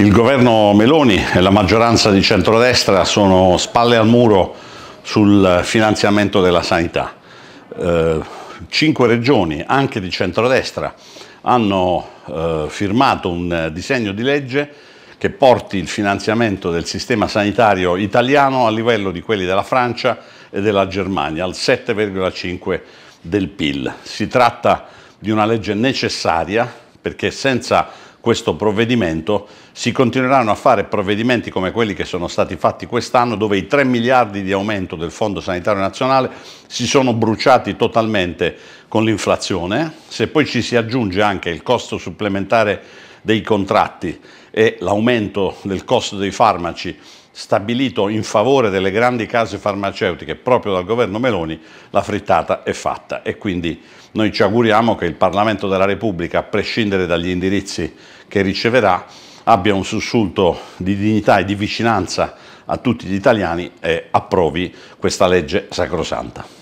Il governo Meloni e la maggioranza di centrodestra sono spalle al muro sul finanziamento della sanità. Eh, cinque regioni, anche di centrodestra, hanno eh, firmato un disegno di legge che porti il finanziamento del sistema sanitario italiano a livello di quelli della Francia e della Germania, al 7,5 del PIL. Si tratta di una legge necessaria perché senza questo provvedimento, si continueranno a fare provvedimenti come quelli che sono stati fatti quest'anno, dove i 3 miliardi di aumento del Fondo Sanitario Nazionale si sono bruciati totalmente con l'inflazione. Se poi ci si aggiunge anche il costo supplementare dei contratti e l'aumento del costo dei farmaci stabilito in favore delle grandi case farmaceutiche proprio dal governo Meloni, la frittata è fatta e quindi noi ci auguriamo che il Parlamento della Repubblica, a prescindere dagli indirizzi che riceverà, abbia un sussulto di dignità e di vicinanza a tutti gli italiani e approvi questa legge sacrosanta.